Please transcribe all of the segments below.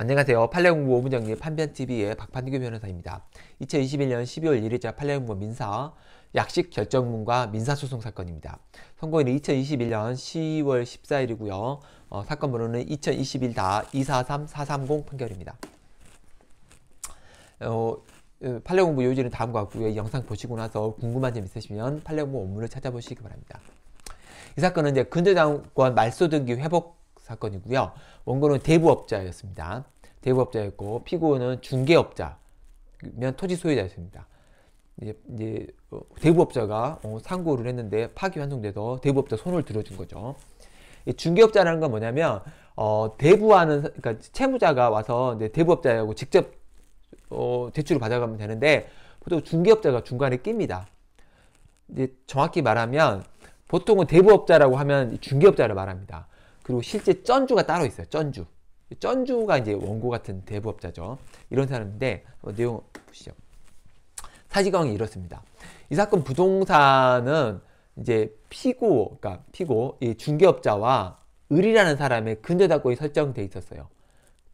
안녕하세요. 판례공부 5분정리 판변TV의 박판규 변호사입니다. 2021년 12월 1일자 판례공부 민사 약식 결정문과 민사소송 사건입니다. 선고일은 2021년 10월 14일이고요. 어, 사건 번호는 2021-243430 판결입니다. 어, 판례공부 요지는 다음과 같고요. 영상 보시고 나서 궁금한 점 있으시면 판례공부 업무를 찾아보시기 바랍니다. 이 사건은 이제 근저당권 말소등기 회복 사건이고요. 원고는 대부업자였습니다. 대부업자였고 피고는 중개업자면 토지 소유자였습니다. 이제, 어, 대부업자가 어, 상고를 했는데 파기환송돼서 대부업자 손을 들어준 거죠. 중개업자라는 건 뭐냐면 어, 대부하는 그러니까 채무자가 와서 이제 대부업자하고 직접 어, 대출을 받아가면 되는데 보통 중개업자가 중간에 낍니다. 이제 정확히 말하면 보통은 대부업자라고 하면 중개업자를 말합니다. 그리고 실제 쩐주가 따로 있어요. 쩐주. 쩐주가 이제 원고 같은 대부업자죠. 이런 사람인데 어, 내용 보시죠. 사지관계 이렇습니다. 이 사건 부동산은 이제 피고, 그러니까 피고 이 중개업자와 을이라는 사람의 근저당권이 설정돼 있었어요.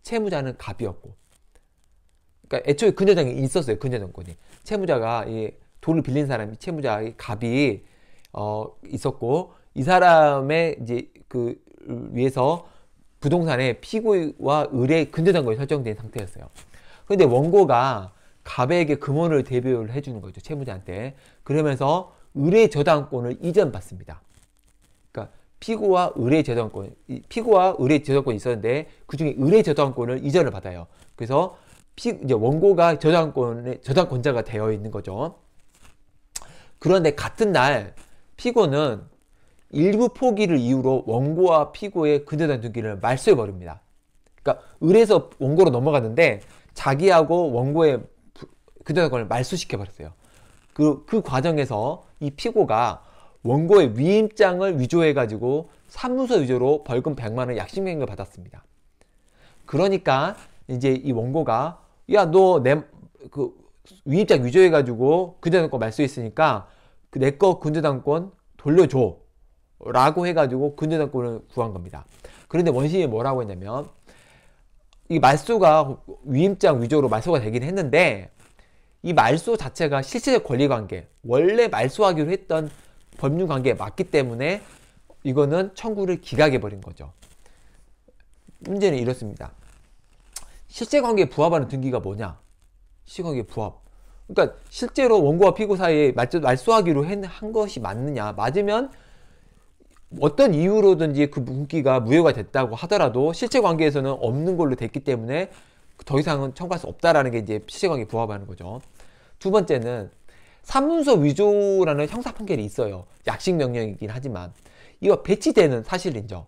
채무자는 갑이었고, 그러니까 애초에 근저당이 있었어요. 근저당권이 채무자가 이 돈을 빌린 사람이 채무자의 갑이 어 있었고 이 사람의 이제 그 위해서 부동산의 피고와 을의 근저당권이 설정된 상태였어요. 그런데 원고가 갑에게 금원을 대비를 해주는 거죠. 채무자한테. 그러면서 을의 저당권을 이전받습니다. 그러니까 피고와 을의 저당권, 피고와 을의 저당권이 있었는데 그 중에 을의 저당권을 이전을 받아요. 그래서 피, 이제 원고가 저당권의 저당권자가 되어 있는 거죠. 그런데 같은 날 피고는 일부 포기를 이유로 원고와 피고의 근저당투기를 말소해 버립니다. 그러니까 을에서 원고로 넘어갔는데 자기하고 원고의 근저당권을 말소시켜 버렸어요. 그, 그 과정에서 이 피고가 원고의 위임장을 위조해가지고 사무소 위조로 벌금 100만 원 약식명을 령 받았습니다. 그러니까 이제 이 원고가 야 너 내 그 위임장 위조해가지고 근저당권 말소 했으니까그내거 근저당권 돌려줘 라고 해가지고 근저당권을 구한 겁니다. 그런데 원심이 뭐라고 했냐면 이 말소가 위임장 위조로 말소가 되긴 했는데 이 말소 자체가 실체적 권리관계 원래 말소하기로 했던 법률관계에 맞기 때문에 이거는 청구를 기각해버린 거죠. 문제는 이렇습니다. 실제관계에 부합하는 등기가 뭐냐? 실관계 부합. 그러니까 실제로 원고와 피고 사이에 말소하기로 한 것이 맞느냐? 맞으면 어떤 이유로든지 그 무기가 무효가 됐다고 하더라도 실제 관계에서는 없는 걸로 됐기 때문에 더 이상은 청구할 수 없다라는 게 이제 실제 관계 부합하는 거죠. 두 번째는 사문서 위조라는 형사 판결이 있어요. 약식 명령이긴 하지만 이거 배치되는 사실 인정.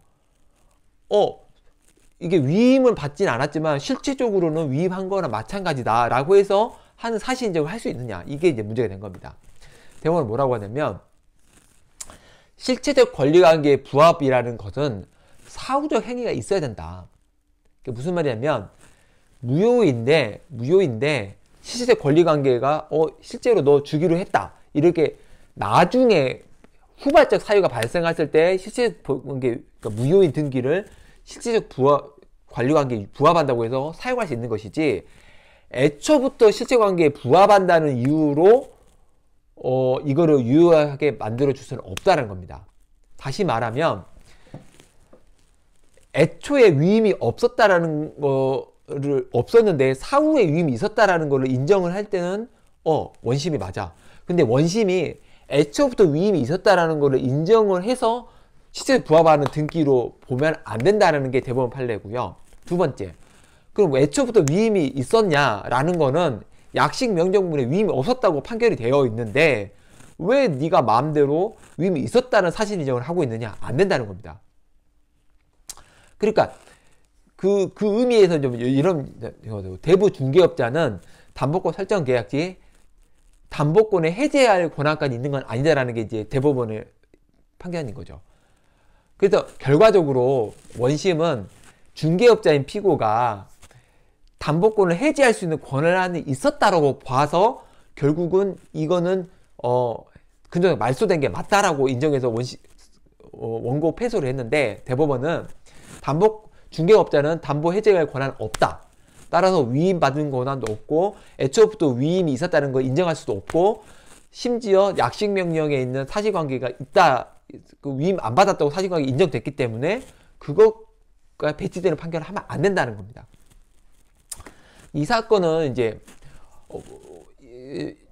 어 이게 위임을 받진 않았지만 실질적으로는 위임한 거나 마찬가지다라고 해서 하는 사실 인정을 할 수 있느냐 이게 이제 문제가 된 겁니다. 대법원은 뭐라고 하냐면 실체적 권리관계의 부합이라는 것은 사후적 행위가 있어야 된다. 그게 무슨 말이냐면 무효인데 무효인데 실체적 권리관계가 어 실제로 너 주기로 했다 이렇게 나중에 후발적 사유가 발생했을 때 실체적 관계 그러니까 무효인 등기를 실체적 부합 관리관계 부합한다고 해서 사용할 수 있는 것이지 애초부터 실체관계에 부합한다는 이유로 어, 이거를 유효하게 만들어 줄 수는 없다는 겁니다. 다시 말하면 애초에 위임이 없었다라는 거를 없었는데 사후에 위임이 있었다라는 거 인정을 할 때는 어 원심이 맞아. 근데 원심이 애초부터 위임이 있었다라는 거를 인정을 해서 시세 부합하는 등기로 보면 안된다는게 대법원 판례고요. 두 번째. 그럼 애초부터 위임이 있었냐라는 거는 약식 명령문에 위임이 없었다고 판결이 되어 있는데 왜 네가 마음대로 위임이 있었다는 사실 인정을 하고 있느냐 안 된다는 겁니다. 그러니까 그, 그 의미에서 좀 이런 대부 중개업자는 담보권 설정 계약지 담보권에 해제할 권한까지 있는 건 아니다라는 게 이제 대법원의 판결인 거죠. 그래서 결과적으로 원심은 중개업자인 피고가 담보권을 해지할 수 있는 권한이 있었다라고 봐서 결국은 이거는 어 근저당 말소된 게 맞다라고 인정해서 원시 어, 원고 패소를 했는데 대법원은 담보 중개업자는 담보 해제할 권한 없다. 따라서 위임 받은 권한도 없고 애초부터 위임이 있었다는 걸 인정할 수도 없고 심지어 약식 명령에 있는 사실관계가 있다. 그 위임 안 받았다고 사실관계 인정됐기 때문에 그것과 배치되는 판결을 하면 안 된다는 겁니다. 이 사건은 이제 어,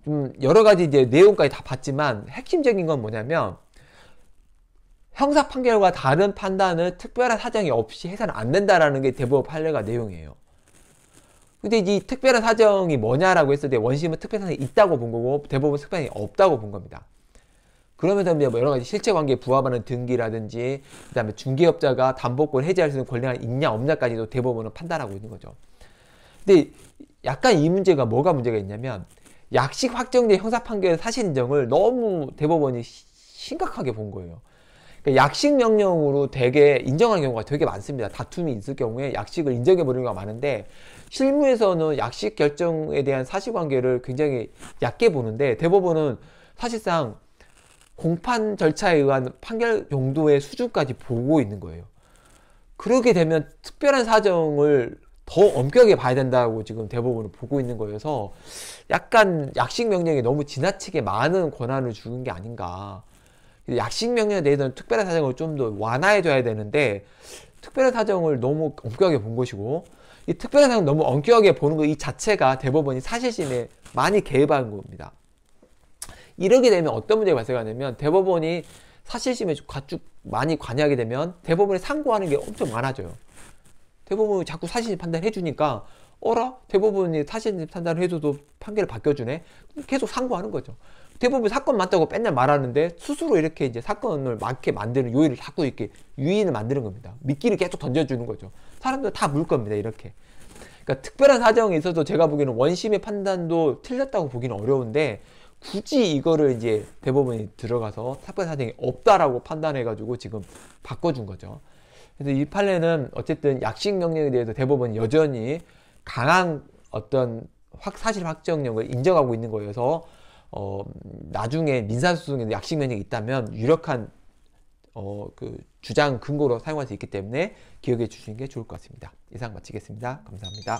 좀 여러 가지 이제 내용까지 다 봤지만 핵심적인 건 뭐냐면 형사 판결과 다른 판단을 특별한 사정이 없이 해서는 안 된다라는 게 대법 원 판례가 내용이에요. 근데 이 특별한 사정이 뭐냐라고 했을 때 원심은 특별한 사정이 있다고 본 거고 대법은 특별한 사정이 없다고 본 겁니다. 그러면서 뭐 여러 가지 실체 관계에 부합하는 등기라든지 그다음에 중개업자가 담보권 해지할 수 있는 권리가 있냐 없냐까지도 대법원은 판단하고 있는 거죠. 근데 약간 이 문제가 뭐가 문제가 있냐면 약식 확정된 형사 판결 사실 인정을 너무 대법원이 심각하게 본 거예요. 그러니까 약식 명령으로 되게 인정하 경우가 되게 많습니다. 다툼이 있을 경우에 약식을 인정해 버리는 경우가 많은데 실무에서는 약식 결정에 대한 사실관계를 굉장히 얕게 보는데 대법원은 사실상 공판 절차에 의한 판결 용도의 수준까지 보고 있는 거예요. 그렇게 되면 특별한 사정을 더 엄격하게 봐야 된다고 지금 대법원을 보고 있는 거여서 약간 약식 명령이 너무 지나치게 많은 권한을 주는 게 아닌가. 약식 명령에 대해서는 특별한 사정을 좀 더 완화해줘야 되는데 특별한 사정을 너무 엄격하게 본 것이고 이 특별한 사정 너무 엄격하게 보는 것 이 자체가 대법원이 사실심에 많이 개입한 겁니다. 이렇게 되면 어떤 문제가 발생하냐면 대법원이 사실심에 가축 많이 관여하게 되면 대법원에 상고하는 게 엄청 많아져요. 대법원이 자꾸 사실이 판단해 주니까 어라? 대법원이 사실이 판단을 해줘도 판결을 바뀌어주네? 계속 상고하는 거죠. 대법원 사건 맞다고 맨날 말하는데 스스로 이렇게 이제 사건을 맞게 만드는 요일을 자꾸 이렇게 유인을 만드는 겁니다. 미끼를 계속 던져주는 거죠. 사람들 다물 겁니다. 이렇게. 그러니까 특별한 사정이 있어서 제가 보기에는 원심의 판단도 틀렸다고 보기는 어려운데 굳이 이거를 이제 대법원이 들어가서 특별 사정이 없다라고 판단해가지고 지금 바꿔준 거죠. 그래서 이 판례는 어쨌든 약식 명령에 대해서 대법원 여전히 강한 어떤 확 사실 확정력을 인정하고 있는 거여서 어, 나중에 민사소송에도 약식 명령이 있다면 유력한 어, 그 주장 근거로 사용할 수 있기 때문에 기억해 주시는 게 좋을 것 같습니다. 이상 마치겠습니다. 감사합니다.